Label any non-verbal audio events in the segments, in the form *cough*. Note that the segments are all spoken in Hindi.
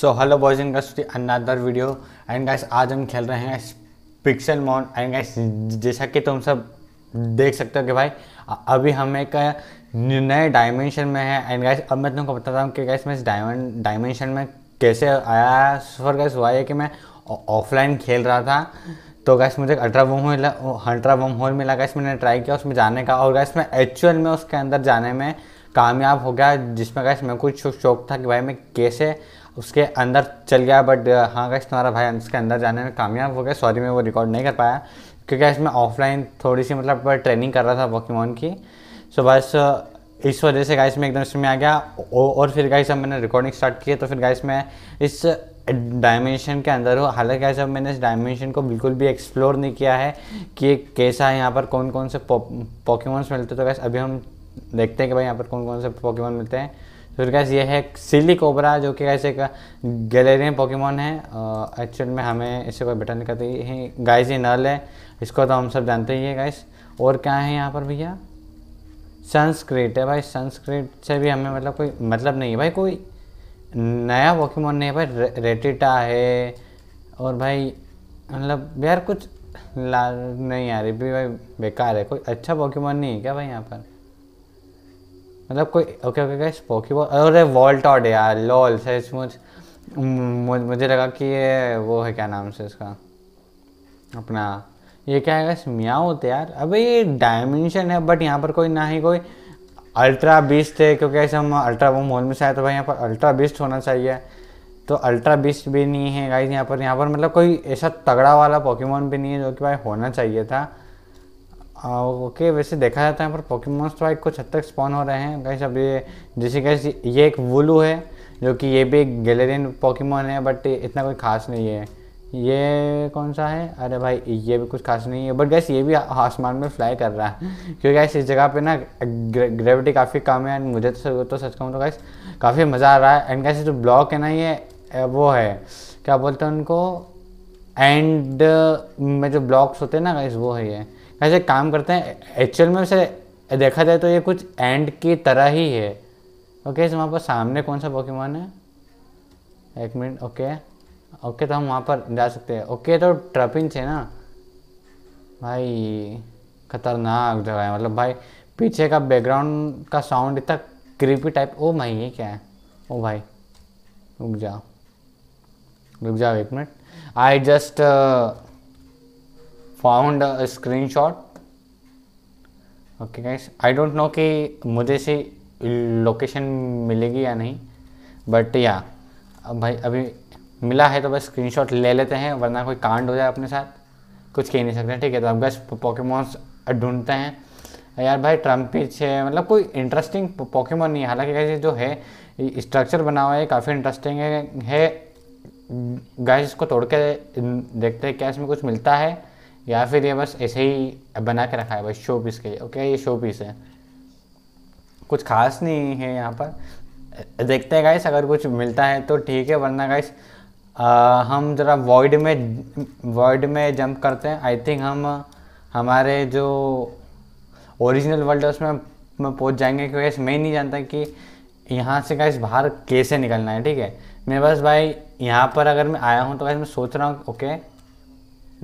So hello boys and girls another video and guys आज हम खेल रहे हैं पिक्सल मॉन एंड गाइस जैसा कि तुम सब देख सकते हो कि भाई अभी हम एक नए डायमेंशन में है एंड गाइस अब मैं तुमको बताता हूँ कि गाइस मैं इस डायमंड डायमेंशन में कैसे आया सफर गाइस हुआ है कि मैं ऑफलाइन खेल रहा था तो गैस मुझे ultra wormhole ultra wormhole मिला गैस मैंने ट्राई किया उसमें जाने का और गैस मैं एक्चुअल में उसके अंदर जाने में कामयाब हो गया जिसमें गैस मैं कुछ शौक था कि भाई मैं कैसे उसके अंदर चल गया बट uh, हाँ गैस तुम्हारा भाई उसके अंदर जाने में कामयाब हो गया सॉरी मैं वो रिकॉर्ड नहीं कर पाया क्योंकि इसमें ऑफलाइन थोड़ी सी मतलब ट्रेनिंग uh, कर रहा था पोकेमॉन की सो बस uh, इस वजह से गाइस मैं एकदम इसमें में आ गया और फिर गाइस जब मैंने रिकॉर्डिंग स्टार्ट की तो फिर गाइस मैं इस डायमेंशन के अंदर हूँ हालांकि ऐसा मैंने इस डायमेंशन को बिल्कुल भी एक्सप्लोर नहीं किया है कि कैसा है यहाँ पर कौन कौन से पॉकीमोन्स मिलते हैं तो वैसे अभी हम देखते हैं कि भाई यहाँ पर कौन कौन से पॉकीमोन मिलते हैं तो फिर गैस ये है सिली कोबरा जो कि कैसे एक गैलेरियन पोकेमोन है एक्चुअल में हमें इससे कोई बेटर नहीं करते है गाइस ये नल है इसको तो हम सब जानते ही है गाइस और क्या है यहाँ पर भैया सनस्क्रिट है भाई सनस्क्रिट से भी हमें मतलब कोई मतलब नहीं है भाई कोई नया पोकेमोन नहीं है भाई रे, रेटिटा है और भाई मतलब यार कुछ ला नहीं आ रही भी भाई बेकार है कोई अच्छा पोकेमोन नहीं है क्या भाई यहाँ पर मतलब कोई ओके ओके गाइस पोकेबॉल अरे ऑड यार लॉल मुझ मुझे लगा कि ये वो है क्या नाम से इसका अपना ये क्या है गाइस मियाँ होते यार अबे ये डायमेंशन है बट यहाँ पर कोई ना ही कोई अल्ट्रा बीस्ट है क्योंकि ऐसे हम अल्ट्रा वो मॉल में से आए तो भाई यहाँ पर अल्ट्रा बीस्ट होना चाहिए तो अल्ट्रा बीस्ट भी नहीं है गाइस यहाँ पर यहाँ पर मतलब कोई ऐसा तगड़ा वाला पॉकीमोन भी नहीं है जो कि भाई होना चाहिए था ओके वैसे देखा जाता है पर पोकेमोन्स तो एक कुछ हद तक स्पॉन हो रहे हैं गैस अब ये जैसे कैसे ये एक वुलू है जो कि ये भी एक गैलेरियन पोकेमोन है बट इतना कोई खास नहीं है ये कौन सा है अरे भाई ये भी कुछ खास नहीं है बट गैस ये भी आसमान में फ्लाई कर रहा है *laughs* क्योंकि गैस इस जगह पे ना ग्रे, ग्रेविटी काफ़ी कम है एंड मुझे तो तो सच कहूँ तो गैस काफ़ी मज़ा आ रहा है एंड गैस जो ब्लॉक है ना ये वो है क्या बोलते हैं उनको एंड uh, में जो ब्लॉक्स होते हैं ना गाइस वो है ये ऐसे काम करते हैं एक्चुअल में से देखा जाए तो ये कुछ एंड की तरह ही है ओके इस वहाँ पर सामने कौन सा पॉकीमान है एक मिनट ओके ओके तो हम वहाँ पर जा सकते हैं ओके तो ट्रपिंच है ना भाई खतरनाक जगह है मतलब भाई पीछे का बैकग्राउंड का साउंड इतना क्रीपी टाइप ओ भाई ये क्या है ओ भाई रुक जाओ रुक जाओ एक minute I just uh, found a screenshot. Okay guys I don't know कि मुझे से लोकेशन मिलेगी या नहीं बट या भाई अभी मिला है तो बस स्क्रीनशॉट ले लेते हैं वरना कोई कांड हो जाए अपने साथ कुछ कह नहीं सकते ठीक है तो अब बस पॉकेमोन्स ढूंढते हैं यार भाई ट्रम्पिच है मतलब कोई इंटरेस्टिंग पॉकेमोन नहीं है हालांकि जो है स्ट्रक्चर बना हुआ है काफ़ी इंटरेस्टिंग है, है गाइस इसको तोड़ के देखते हैं क्या इसमें कुछ मिलता है या फिर ये बस ऐसे ही बना के रखा है बस शो पीस के लिए ओके ये शो पीस है कुछ खास नहीं है यहाँ पर देखते हैं गाइस अगर कुछ मिलता है तो ठीक है वरना गाइस हम ज़रा वॉइड में वॉइड में जंप करते हैं आई थिंक हम हमारे जो ओरिजिनल वर्ल्ड है उसमें पहुँच जाएंगे क्योंकि मैं नहीं जानता कि यहाँ से गाइस बाहर कैसे निकलना है ठीक है मैं बस भाई यहाँ पर अगर मैं आया हूँ तो भाई मैं सोच रहा हूँ okay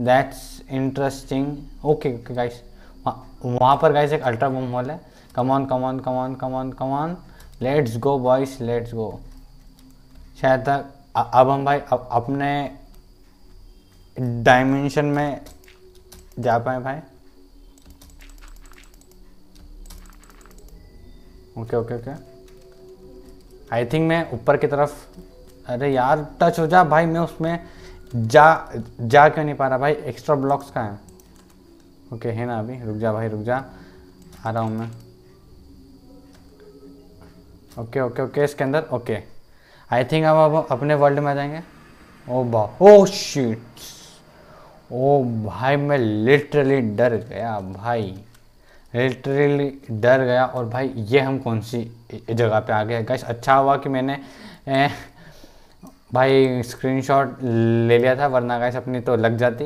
that's interesting okay okay guys वहाँ पर गाइस एक अल्ट्रा बूम हॉल है come on come on come on come on come on let's go boys let's go शायद तक अब हम भाई अब अपने डायमेंशन में जा पाए भाई okay okay okay I think मैं ऊपर की तरफ अरे यार टच हो जा भाई मैं उसमें जा जा क्यों नहीं पा रहा भाई एक्स्ट्रा ब्लॉक्स का है ओके है ना अभी रुक जा भाई रुक जा आ रहा हूँ मैं ओके ओके ओके इसके अंदर ओके आई थिंक अब अब अपने वर्ल्ड में आ जाएंगे ओ oh, बा ओ शीट ओ भाई मैं लिटरली डर गया भाई लिटरली डर गया और भाई ये हम कौन सी जगह पे आ गए गैस अच्छा हुआ कि मैंने ए, भाई स्क्रीनशॉट ले लिया था वरना गैस अपनी तो लग जाती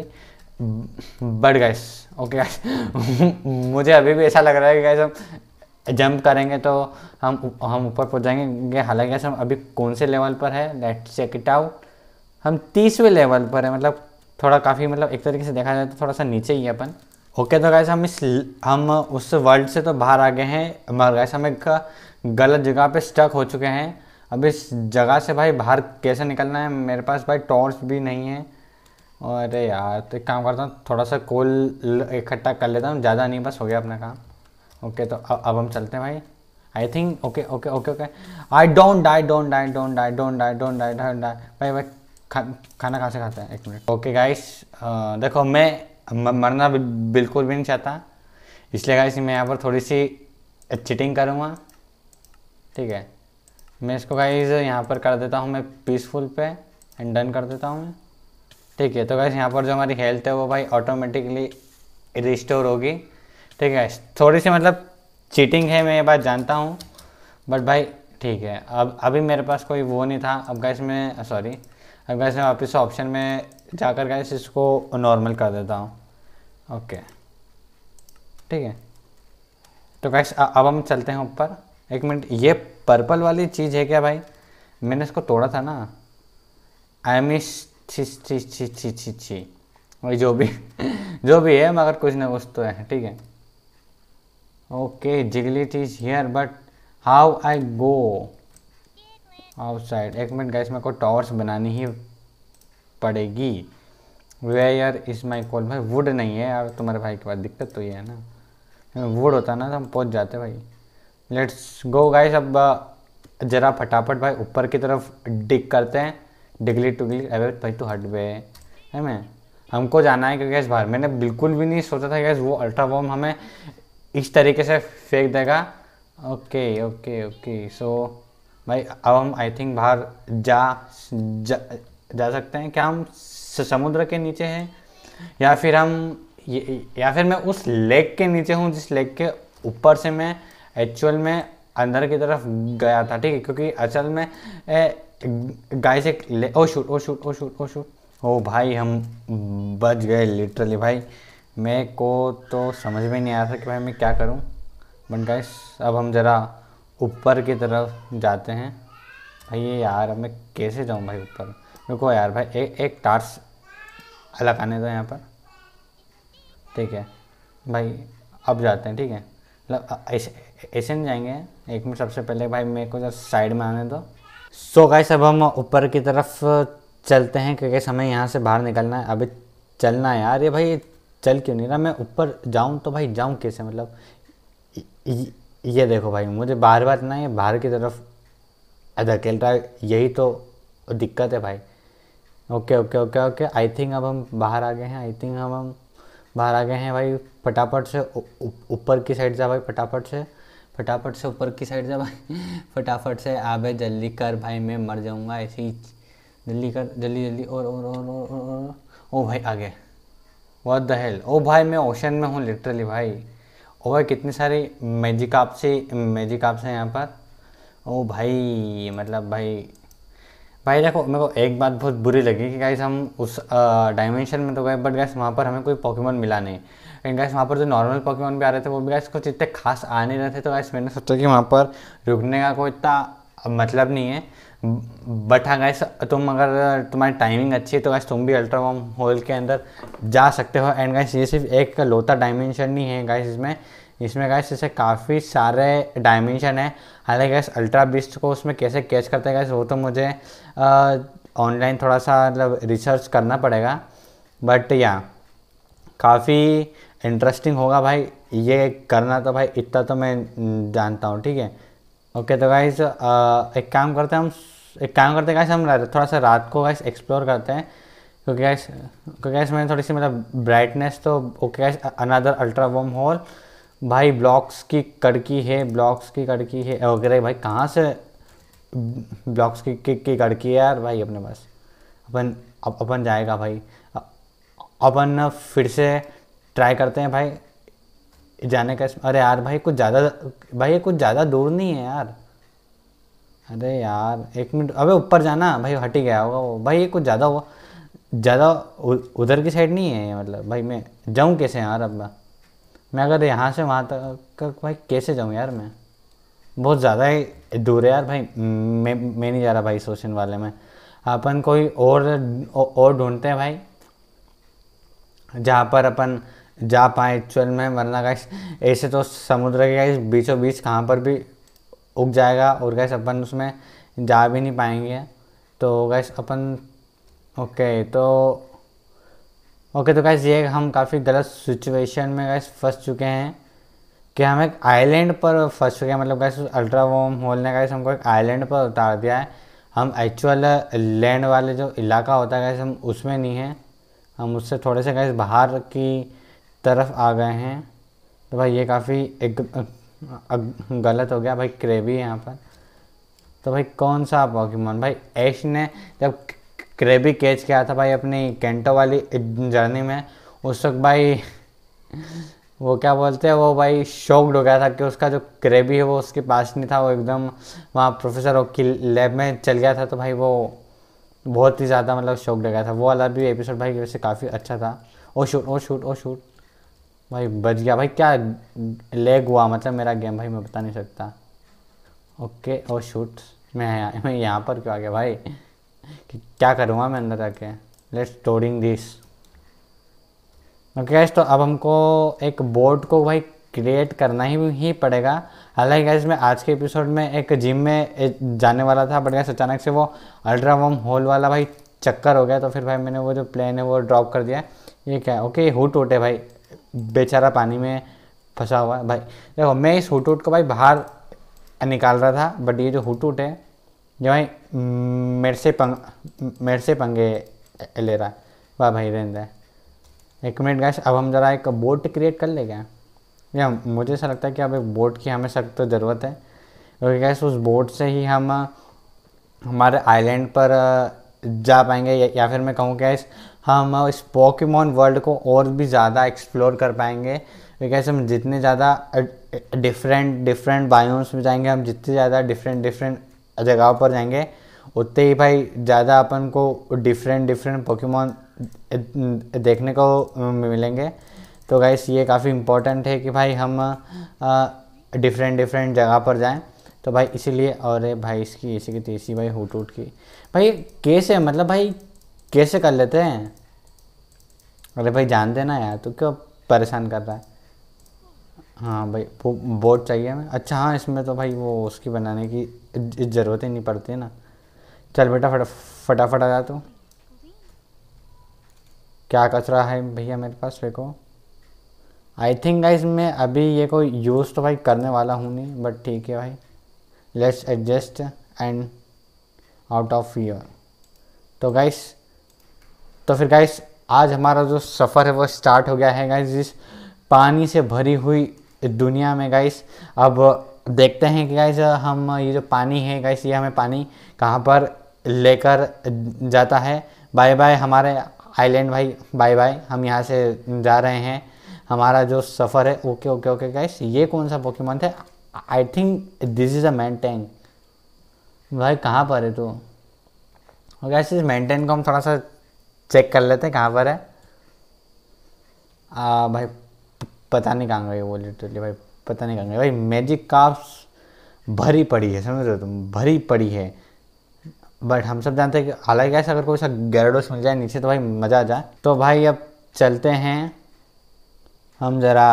बट गैस ओके गैस मुझे अभी भी ऐसा लग रहा है कि गैस हम जंप करेंगे तो हम हम ऊपर पहुंच जाएंगे हालांकि गैस हम अभी कौन से लेवल पर है लेट चेक इट आउट हम तीसवें लेवल पर है मतलब थोड़ा काफ़ी मतलब एक तरीके से देखा जाए तो थोड़ा सा नीचे ही है अपन ओके तो गैस हम इस हम उस वर्ल्ड से तो बाहर आ गए हैं मगर गैस हम एक गलत जगह पे स्टक हो चुके हैं अब इस जगह से भाई बाहर कैसे निकलना है मेरे पास भाई टॉर्च भी नहीं है और यार तो एक काम करता हूँ थोड़ा सा कोल इकट्ठा कर लेता हूँ ज़्यादा नहीं बस हो गया अपना काम ओके तो अब अब हम चलते हैं भाई I think okay okay okay okay I don't die don't die don't die don't die don't die don't die भाई भाई खा खाना कहाँ से खाते हैं एक मिनट ओके गाइस देखो मैं मरना बिल्कुल भी नहीं चाहता इसलिए गाइस मैं यहाँ पर थोड़ी सी चिटिंग करूँगा ठीक है मैं इसको गाइज यहाँ पर कर देता हूँ मैं पीसफुल पे एंड डन कर देता हूँ मैं ठीक है तो गाइज यहाँ पर जो हमारी हेल्थ है वो भाई ऑटोमेटिकली रिस्टोर होगी ठीक है थोड़ी सी मतलब चीटिंग है मैं ये बात जानता हूँ बट भाई ठीक है अब अभी मेरे पास कोई वो नहीं था अब गैस में सॉरी अब गैस में वापस ऑप्शन में जाकर गैस इसको नॉर्मल कर देता हूँ ओके ठीक है तो गैस अब हम चलते हैं ऊपर एक मिनट ये पर्पल वाली चीज़ है क्या भाई मैंने इसको तोड़ा था ना आई मिस छी छी छी छी छी छी वही जो भी *laughs* जो भी है मगर कुछ ना कुछ तो है ठीक है okay jiggly cheese here but how I go outside एक मिनट गाइस मेरे को टॉर्च बनानी ही पड़ेगी वेयर इज माई कॉल भाई वुड नहीं है यार तुम्हारे भाई के पास दिक्कत तो ये है ना वुड होता ना तो हम पहुंच जाते भाई लेट्स गो गाइस अब ज़रा फटाफट भाई ऊपर की तरफ डिग करते हैं डिगली टुगली अरे भाई तो हट गए है मैं हमको जाना है क्योंकि गैस बाहर मैंने बिल्कुल भी नहीं सोचा था गैस वो अल्ट्रा बॉम हमें इस तरीके से फेंक देगा ओके ओके ओके सो भाई अब हम आई थिंक बाहर जा जा जा सकते हैं क्या हम समुद्र के नीचे हैं या फिर हम या फिर मैं उस लेक के नीचे हूँ जिस लेक के ऊपर से मैं एक्चुअल में अंदर की तरफ गया था ठीक है क्योंकि असल में गाय से ले oh shoot oh shoot oh shoot oh shoot oh भाई हम बच गए लिटरली भाई मेरे को तो समझ में नहीं आया था कि भाई मैं क्या करूं बट गाइस अब हम ज़रा ऊपर की तरफ जाते हैं भाई ये यार अब मैं कैसे जाऊं भाई ऊपर देखो यार भाई ए, एक टार्स लगाने दो यहाँ पर ठीक है भाई अब जाते हैं ठीक है मतलब ऐसे ऐसे नहीं जाएंगे एक मिनट सबसे पहले भाई मेरे को जब साइड में आने दो सो गाइस अब हम ऊपर की तरफ चलते हैं क्योंकि हमें यहाँ से बाहर निकलना है अभी चलना है यार ये भाई चल क्यों नहीं रहा मैं ऊपर जाऊँ तो भाई जाऊँ कैसे मतलब ये देखो भाई मुझे बार बार ना ये बाहर की तरफ धकेल रहा है यही तो दिक्कत है भाई okay okay okay okay I think अब हम बाहर आ गए हैं आई थिंक हम हम बाहर आ गए हैं भाई फटाफट से ऊपर की साइड जा भाई फटाफट से फटाफट से ऊपर की साइड जा भाई *laughs* फटाफट से आबे जल्दी कर भाई मैं मर जाऊँगा ऐसी जल्दी कर जल्दी जल्दी और और और और और ओ भाई आगे वॉट द हेल ओ भाई मैं ओशन में हूँ लिटरली भाई ओ भाई कितने सारे मैजिक आपसे मैजिक आपसे यहाँ पर ओ भाई मतलब भाई भाई देखो मेरे को एक बात बहुत बुरी लगी कि गाइस हम उस डायमेंशन में तो गए बट गाइस वहाँ पर हमें कोई पॉकीमोन मिला नहीं एंड गाइस वहाँ पर जो नॉर्मल पॉकीमोन भी आ रहे थे वो भी गाइस कुछ इतने खास आ नहीं रहे थे तो गाइस मैंने सोचा कि वहाँ पर रुकने का कोई इतना मतलब नहीं है बट हाँ गाइस तुम अगर तुम्हारी टाइमिंग अच्छी है तो गाइस तुम भी अल्ट्रा होल के अंदर जा सकते हो एंड गाइस ये सिर्फ एक लौता डायमेंशन नहीं है गाइस इसमें जिसमें गैस जैसे काफ़ी सारे डायमेंशन है हालांकि गैस अल्ट्रा बिस्ट को उसमें कैसे कैच करते हैं गैस वो तो मुझे ऑनलाइन थोड़ा सा मतलब रिसर्च करना पड़ेगा बट या काफ़ी इंटरेस्टिंग होगा भाई ये करना तो भाई इतना तो मैं जानता हूँ ठीक है ओके तो गाइज एक काम करते हैं हम एक काम करते हैं गाइस हम थोड़ा सा रात को गाइस एक्सप्लोर करते हैं क्योंकि गैस क्योंकि गैस मैंने थोड़ी सी मतलब ब्राइटनेस तो okay guys another ultra wormhole भाई ब्लॉक्स की कड़की है ब्लॉक्स की कड़की है वगैरह भाई कहाँ से ब्लॉक्स की की, की कड़की है यार भाई अपने पास अपन अपन जाएगा भाई अपन फिर से ट्राई करते हैं भाई जाने का अरे यार भाई कुछ ज़्यादा भाई ये कुछ ज़्यादा दूर नहीं है यार अरे यार एक मिनट अबे ऊपर जाना भाई हट ही गया होगा वो भाई ये कुछ ज़्यादा हुआ ज़्यादा उधर की साइड नहीं है मतलब भाई मैं जाऊँ कैसे यार अब मैं मैं अगर यहाँ से वहाँ तक भाई कैसे जाऊँ यार मैं बहुत ज़्यादा ही दूर है यार भाई मैं मैं नहीं जा रहा भाई सोशन वाले में अपन कोई और और ढूंढते हैं भाई जहाँ पर अपन जा पाए एक्चुअल में वरना गाइस ऐसे तो समुद्र के गाइस बीचों बीच कहाँ पर भी उग जाएगा और गैस अपन उसमें जा भी नहीं पाएंगे तो गैस अपन ओके तो ओके तो गैस ये हम काफ़ी गलत सिचुएशन में गैस फंस चुके हैं कि हम एक आइलैंड पर फंस चुके हैं मतलब गैस अल्ट्रा वोम होल ने गैस हमको एक आइलैंड पर उतार दिया है हम एक्चुअल लैंड वाले जो इलाका होता है गैस हम उसमें नहीं हैं हम उससे थोड़े से गैस बाहर की तरफ आ गए हैं तो भाई ये काफ़ी एक गलत हो गया भाई क्रेवी है यहाँ पर तो भाई कौन सा पॉकीमोन भाई ऐश ने जब क्रेबी कैच किया था भाई अपनी कैंटो वाली जर्नी में उस वक्त भाई वो क्या बोलते हैं वो भाई शॉक्ड हो गया था कि उसका जो क्रेबी है वो उसके पास नहीं था वो एकदम वहाँ प्रोफेसर ओक की लैब में चल गया था तो भाई वो बहुत ही ज़्यादा मतलब शॉक्ड हो गया था वो वाला भी एपिसोड भाई वैसे काफ़ी अच्छा था oh shoot oh shoot oh shoot भाई बच गया भाई क्या लेग हुआ मतलब मेरा गेम भाई मैं बता नहीं सकता ओके ओ शूट मैं मैं यहाँ पर क्यों आ गया भाई कि क्या करूँगा मैं अंदर आके let's storing this okay guys तो अब हमको एक बोर्ड को भाई क्रिएट करना ही ही पड़ेगा हालांकि गैस मैं आज के एपिसोड में एक जिम में जाने वाला था बट गैस अचानक से वो अल्ट्रा वम होल वाला भाई चक्कर हो गया तो फिर भाई मैंने वो जो प्लेन है वो ड्रॉप कर दिया ये क्या है ओके हुट उठे भाई बेचारा पानी में फंसा हुआ है भाई देखो मैं इस हुट को भाई बाहर निकाल रहा था बट ये जो हुट है जो भाई मेरे से पंग मेरे से पंगे ले रहा है वाह भाई रेंद्र एक मिनट गैस अब हम ज़रा एक बोट क्रिएट कर ले गए या मुझे ऐसा लगता है कि अब एक बोट की हमें सख्त तो ज़रूरत है क्योंकि गैस उस बोट से ही हम हमारे आइलैंड पर जा पाएंगे या, या फिर मैं कहूँ गैस हम इस पॉकीमॉन वर्ल्ड को और भी ज़्यादा एक्सप्लोर कर पाएंगे कैसे हम जितने ज़्यादा डिफरेंट डिफरेंट बायोम्स में जाएंगे हम जितने ज़्यादा डिफरेंट डिफरेंट जगहों पर जाएंगे उतने ही भाई ज़्यादा अपन को डिफरेंट डिफरेंट पोकेमोन देखने को मिलेंगे तो गाइस ये काफ़ी इम्पोर्टेंट है कि भाई हम डिफरेंट डिफरेंट जगह पर जाएं तो भाई इसीलिए और भाई इसकी इसी की तीसरी भाई हुट उठ की भाई कैसे मतलब भाई कैसे कर लेते हैं अरे भाई जान देना यार तो क्यों परेशान कर रहा है हाँ भाई वो बोर्ड चाहिए हमें अच्छा हाँ इसमें तो भाई वो उसकी बनाने की ज़रूरत ही नहीं पड़ती ना चल बेटा फटा फटाफट आ जा तू क्या कचरा है भैया मेरे पास देखो आई थिंक गाइज मैं अभी ये को यूज़ तो भाई करने वाला हूँ नहीं बट ठीक है भाई let's adjust and out of your तो गाइस तो फिर गाइस आज हमारा जो सफ़र है वो स्टार्ट हो गया है गाइस जिस पानी से भरी हुई दुनिया में गाइस अब देखते हैं कि गाइज हम ये जो पानी है गाइस ये हमें पानी कहाँ पर लेकर जाता है बाय बाय हमारे आइलैंड भाई बाय बाय हम यहाँ से जा रहे हैं हमारा जो सफ़र है ओके ओके ओके गाइस ये कौन सा पोकेमॉन है I think this is a mountain भाई कहाँ पर है तू तो? गाइस इस मैंटेन को हम थोड़ा सा चेक कर लेते हैं कहाँ पर है आ, भाई पता नहीं कहाँ गए वो लिटरली भाई पता नहीं कहेंगे भाई मैजिक काप्स भरी पड़ी है समझ रहे हो तुम भरी पड़ी है बट हम सब जानते हैं कि हालांकि ऐसा अगर कोई सा गैरडोस मिल जाए नीचे तो भाई मज़ा आ जाए तो भाई अब चलते हैं हम ज़रा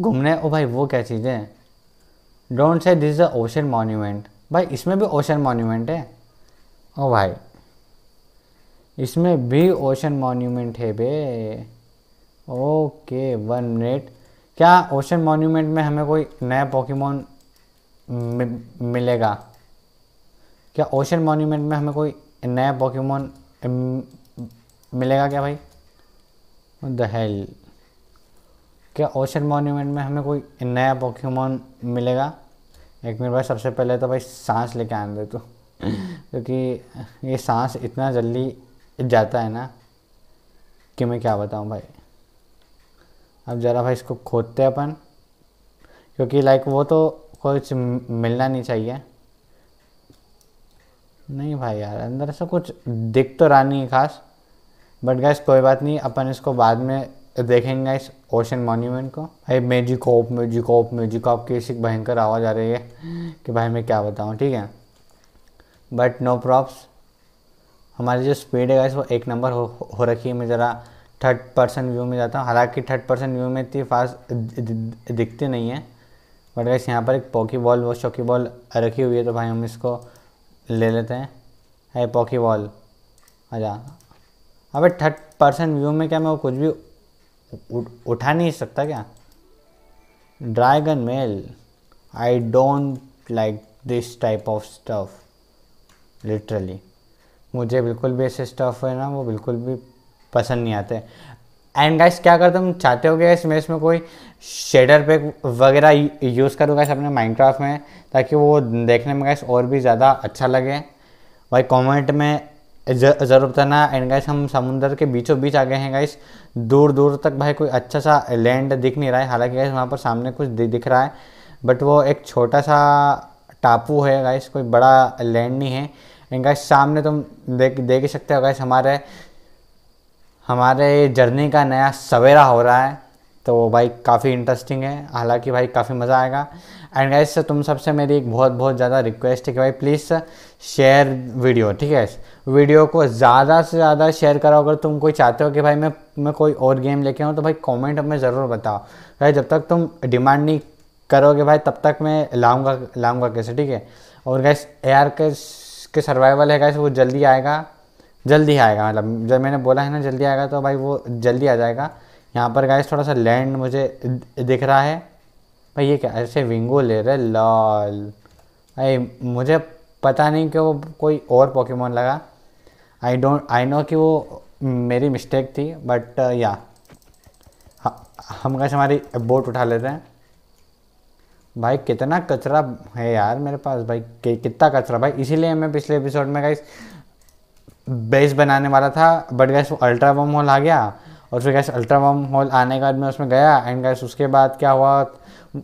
घूमने ओ भाई वो क्या चीज़ है don't say this is the ocean monument भाई इसमें भी ओशन मॉन्यूमेंट है ओ भाई इसमें भी ओशन मॉन्यूमेंट है बे ओके वन मिनट क्या ओशन मॉन्यूमेंट में हमें कोई नया पॉकीमोन मिलेगा क्या ओशन मॉन्यूमेंट में हमें कोई नया पॉकीमोन मिलेगा क्या भाई द हेल क्या ओशन मॉन्यूमेंट में हमें कोई नया पॉकीमोन मिलेगा एक मिनट भाई सबसे पहले तो भाई सांस लेके आने दे तो *laughs* क्योंकि ये सांस इतना जल्दी जाता है ना कि मैं क्या बताऊँ भाई अब ज़रा भाई इसको खोदते हैं अपन क्योंकि लाइक वो तो कुछ मिलना नहीं चाहिए नहीं भाई यार अंदर से कुछ दिख तो रहा नहीं खास बट गैस कोई बात नहीं अपन इसको बाद में देखेंगे इस ओशन मॉन्यूमेंट को भाई मेजी कॉप मेजी कॉप मेजी कॉप की ऐसी भयंकर आवाज़ आ रही है कि भाई मैं क्या बताऊँ ठीक है बट नो प्रॉप्स हमारी जो स्पीड है गैस वो एक नंबर हो, हो रखी है मैं ज़रा थर्ड पर्सन व्यू में जाता हूँ हालांकि थर्ड पर्सन व्यू में इतनी फास्ट दिखती नहीं है बट वैसे यहाँ पर एक पॉकी बॉल वो चौकी बॉल रखी हुई है तो भाई हम इसको ले लेते हैं है पॉकी बॉल अच्छा अबे थर्ड पर्सन व्यू में क्या मैं वो कुछ भी उ, उठा नहीं सकता क्या dragon male I don't like this type of stuff literally मुझे बिल्कुल भी ऐसे स्टफ है ना वो बिल्कुल भी पसंद नहीं आते एंड गाइस क्या करते हम चाहते हो गए मैं इसमें कोई शेडर पैक वगैरह यूज़ करूँ गैस अपने माइनक्राफ्ट में ताकि वो देखने में गैस और भी ज़्यादा अच्छा लगे भाई कमेंट में ज़रूर बताना एंड गाइस हम समुंदर के बीचों बीच आ गए हैं गाइस दूर दूर तक भाई कोई अच्छा सा लैंड दिख नहीं रहा है हालाँकि गाइस वहाँ पर सामने कुछ दिख रहा है बट वो एक छोटा सा टापू है गाइस कोई बड़ा लैंड नहीं है एंड गाइस सामने तुम देख देख ही सकते हो गाइस हमारे हमारे जर्नी का नया सवेरा हो रहा है तो भाई काफ़ी इंटरेस्टिंग है हालांकि भाई काफ़ी मज़ा आएगा एंड गाइस तुम सबसे मेरी एक बहुत बहुत ज़्यादा रिक्वेस्ट है कि भाई प्लीज़ शेयर वीडियो ठीक है वीडियो को ज़्यादा से ज़्यादा शेयर करो अगर तुम कोई चाहते हो कि भाई मैं मैं कोई और गेम लेके आऊँ तो भाई कमेंट में ज़रूर बताओ भाई जब तक तुम डिमांड नहीं करोगे भाई तब तक मैं लाऊँगा लाऊँगा कैसे ठीक है और गैस ए आर के, के सर्वाइवल है गैस वो जल्दी आएगा जल्दी आएगा मतलब जब मैंने बोला है ना जल्दी आएगा तो भाई वो जल्दी आ जाएगा यहाँ पर गाइस थोड़ा सा लैंड मुझे दिख रहा है भाई ये क्या ऐसे विंगो ले रहे लॉल भाई मुझे पता नहीं कि वो कोई और पॉकीमोन लगा आई डोंट आई नो कि वो मेरी मिस्टेक थी बट या uh, हम गए हमारी बोट उठा लेते हैं भाई कितना कचरा है यार मेरे पास भाई कितना कचरा भाई इसीलिए मैं पिछले एपिसोड में गाइस बेस बनाने वाला था बट गैस वो अल्ट्रा वर्म होल आ गया और फिर गैस अल्ट्रा वर्म होल आने के बाद मैं उसमें गया एंड गैस उसके बाद क्या हुआ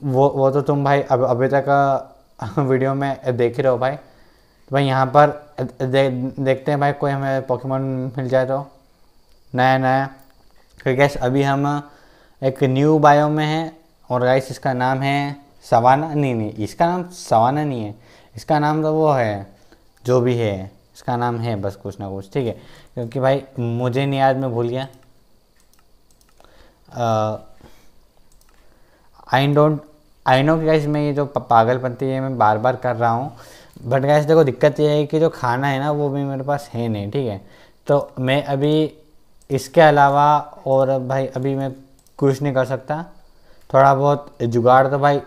वो वो तो तुम भाई अब अभी तक वीडियो *laughs* में देख ही रहो भाई तो भाई यहाँ पर दे, देखते हैं भाई कोई हमें पॉकीमोन मिल जाए तो नया नया फिर गैस अभी हम एक न्यू बायो में हैं और गैस इसका नाम है सवाना नहीं नहीं इसका नाम सवाना नहीं है इसका नाम तो वो है जो भी है उसका नाम है बस कुछ ना कुछ ठीक है क्योंकि भाई मुझे नहीं याद मैं भूल गया आई डोंट आई नो कि गैस मैं ये जो पागलपंती है मैं बार बार कर रहा हूँ बट गैस देखो दिक्कत ये है कि जो खाना है ना वो भी मेरे पास है नहीं ठीक है तो मैं अभी इसके अलावा और भाई अभी मैं कुछ नहीं कर सकता थोड़ा बहुत जुगाड़ तो भाई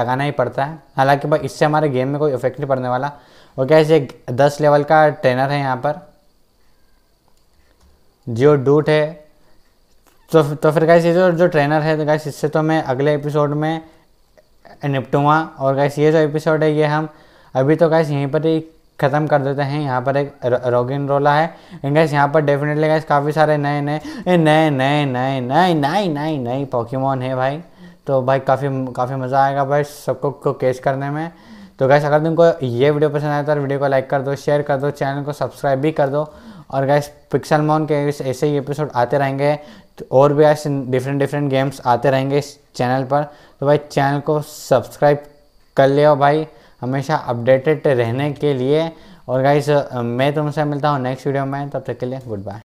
लगाना ही पड़ता है हालांकि भाई इससे हमारे गेम में कोई इफेक्ट नहीं पड़ने वाला और कैसे दस लेवल का ट्रेनर है यहाँ पर जियो डूट है तो तो फिर कैसे जो जो ट्रेनर है तो कैसे इससे तो मैं अगले एपिसोड में निपटूँगा और कैसे ये जो एपिसोड है ये हम अभी तो गैस यहीं पर ही ख़त्म कर देते हैं यहाँ पर एक रोगिन रोला है एंड गैस यहाँ पर डेफिनेटली गैस काफ़ी सारे नए नए नए नए नए नए नए नए नए पॉकीमोन है भाई तो भाई काफ़ी काफ़ी मज़ा आएगा भाई सबको को कैच करने में तो गैस अगर तुमको ये वीडियो पसंद आया तो वीडियो को लाइक कर दो शेयर कर दो चैनल को सब्सक्राइब भी कर दो और गैस पिक्सल मॉन के ऐसे ही एपिसोड आते रहेंगे तो और भी गैस डिफरेंट डिफरेंट गेम्स आते रहेंगे इस चैनल पर तो भाई चैनल को सब्सक्राइब कर लियो भाई हमेशा अपडेटेड रहने के लिए और गाइस मैं तुमसे मिलता हूँ नेक्स्ट वीडियो में तब तक के लिए गुड बाय